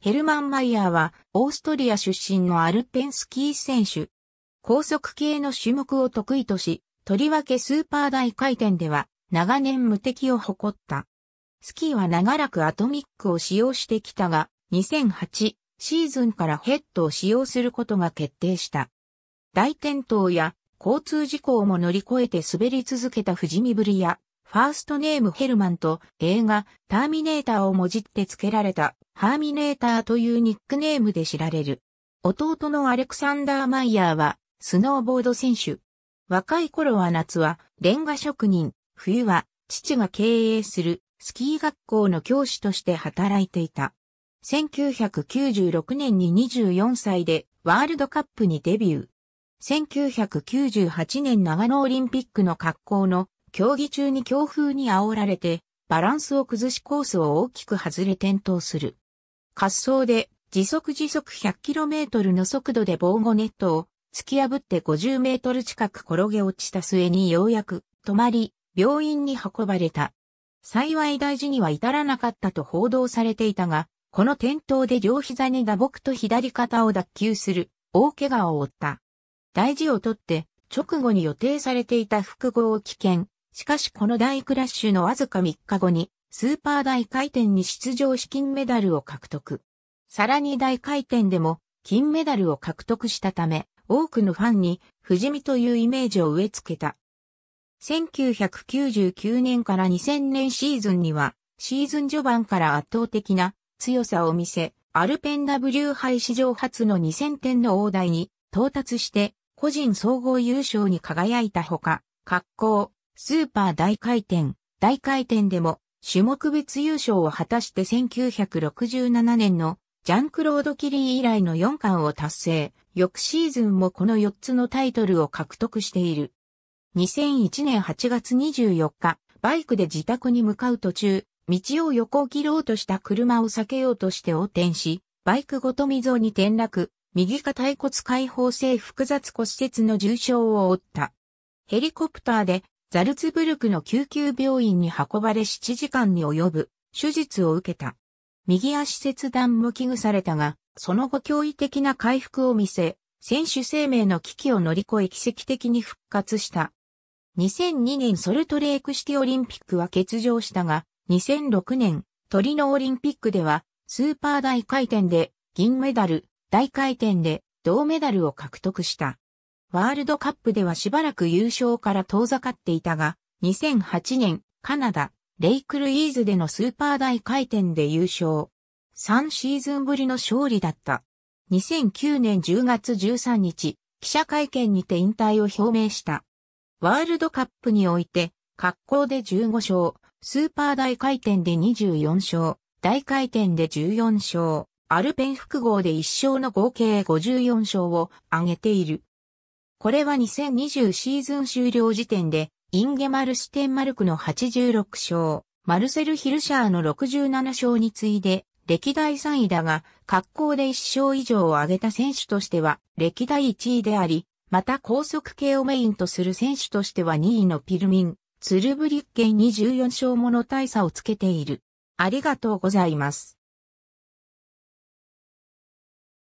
ヘルマン・マイヤーは、オーストリア出身のアルペンスキー選手。高速系の種目を得意とし、とりわけスーパー大回転では、長年無敵を誇った。スキーは長らくアトミックを使用してきたが、2008シーズンからヘッドを使用することが決定した。大転倒や交通事故をも乗り越えて滑り続けた富士見ぶりや、ファーストネームヘルマンと映画ターミネーターをもじって付けられたハーミネーターというニックネームで知られる。弟のアレクサンダー・マイヤーはスノーボード選手。若い頃は夏はレンガ職人、冬は父が経営するスキー学校の教師として働いていた。1996年に24歳でワールドカップにデビュー。1998年長野オリンピックの格好の競技中に強風に煽られて、バランスを崩しコースを大きく外れ転倒する。滑走で時速時速 100km の速度で防護ネットを突き破って 50m 近く転げ落ちた末にようやく止まり、病院に運ばれた。幸い大事には至らなかったと報道されていたが、この転倒で両膝に打撲と左肩を脱臼する大怪我を負った。大事をとって直後に予定されていた複合危険しかしこの大クラッシュのわずか3日後に、スーパー大回転に出場し金メダルを獲得。さらに大回転でも金メダルを獲得したため、多くのファンに不死身というイメージを植え付けた。1999年から2000年シーズンには、シーズン序盤から圧倒的な強さを見せ、アルペン W 杯史上初の2000点の大台に到達して、個人総合優勝に輝いたほか、格好、スーパー大回転、大回転でも種目別優勝を果たして1967年のジャンクロード・キリー以来の4冠を達成、翌シーズンもこの4つのタイトルを獲得している。2001年8月24日、バイクで自宅に向かう途中、道を横切ろうとした車を避けようとして横転し、バイクごと溝に転落、右肩腿骨解放性複雑骨折の重傷を負った。ヘリコプターでザルツブルクの救急病院に運ばれ7時間に及ぶ手術を受けた。右足切断も危惧されたが、その後驚異的な回復を見せ、選手生命の危機を乗り越え奇跡的に復活した。2002年ソルトレークシティオリンピックは欠場したが、2006年トリノオリンピックではスーパー大回転で銀メダル、大回転で銅メダルを獲得した。ワールドカップではしばらく優勝から遠ざかっていたが、2008年、カナダ、レイクルイーズでのスーパー大回転で優勝。3シーズンぶりの勝利だった。2009年10月13日、記者会見にて引退を表明した。ワールドカップにおいて、格好で15勝、スーパー大回転で24勝、大回転で14勝、アルペン複合で1勝の合計54勝を挙げている。これは2020シーズン終了時点で、インゲマル・シテンマルクの86勝、マルセル・ヒルシャーの67勝に次いで、歴代3位だが、格好で1勝以上を挙げた選手としては、歴代1位であり、また高速系をメインとする選手としては2位のピルミン、ツルブリッケンに4勝もの大差をつけている。ありがとうございます。